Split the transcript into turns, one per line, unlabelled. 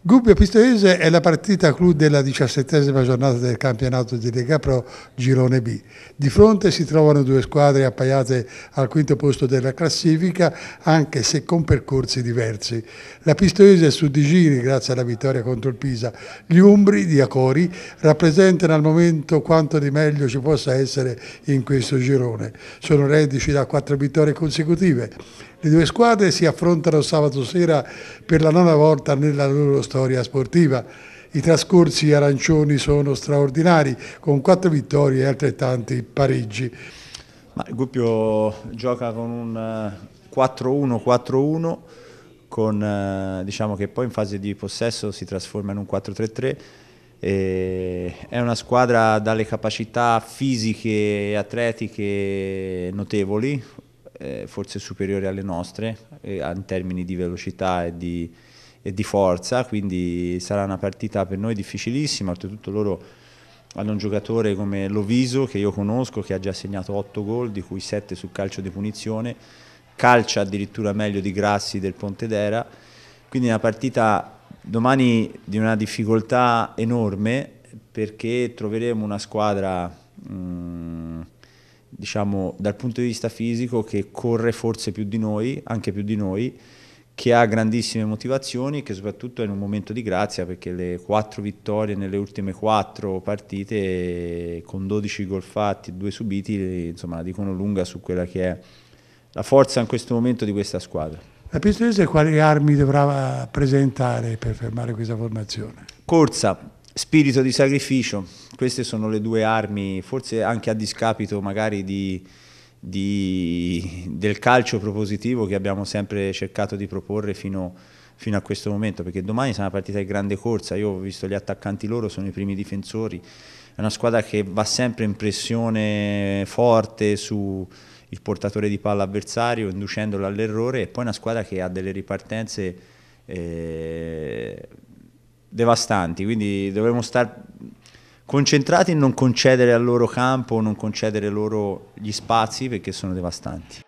Gubbio Pistoiese è la partita clou della diciassettesima giornata del campionato di Lega Pro Girone B. Di fronte si trovano due squadre appaiate al quinto posto della classifica, anche se con percorsi diversi. La Pistoiese è su di giri grazie alla vittoria contro il Pisa. Gli Umbri di Acori rappresentano al momento quanto di meglio ci possa essere in questo girone. Sono reddici da quattro vittorie consecutive. Le due squadre si affrontano sabato sera per la nona volta nella loro storia sportiva. I trascorsi arancioni sono straordinari, con quattro vittorie e altrettanti pareggi.
Ma Guppio gioca con un 4-1-4-1, eh, con, eh, diciamo che poi in fase di possesso si trasforma in un 4-3-3. è una squadra dalle capacità fisiche e atletiche notevoli, eh, forse superiori alle nostre, in termini di velocità e di e di forza, quindi sarà una partita per noi difficilissima, oltretutto loro hanno un giocatore come Loviso che io conosco che ha già segnato 8 gol, di cui 7 su calcio di punizione, calcia addirittura meglio di Grassi del Pontedera, quindi una partita domani di una difficoltà enorme perché troveremo una squadra mm, diciamo dal punto di vista fisico che corre forse più di noi, anche più di noi che ha grandissime motivazioni, che soprattutto è in un momento di grazia perché le quattro vittorie nelle ultime quattro partite con 12 gol fatti e due subiti, insomma, la dicono lunga su quella che è la forza in questo momento di questa squadra.
La Pistoiese quali armi dovrà eh, presentare per fermare questa formazione?
Corsa, spirito di sacrificio, queste sono le due armi, forse anche a discapito magari di di, del calcio propositivo che abbiamo sempre cercato di proporre fino, fino a questo momento, perché domani sarà una partita di grande corsa, io ho visto gli attaccanti loro, sono i primi difensori, è una squadra che va sempre in pressione forte sul portatore di palla avversario, inducendolo all'errore, e poi una squadra che ha delle ripartenze eh, devastanti, quindi dovremmo stare concentrati in non concedere al loro campo, non concedere loro gli spazi perché sono devastanti.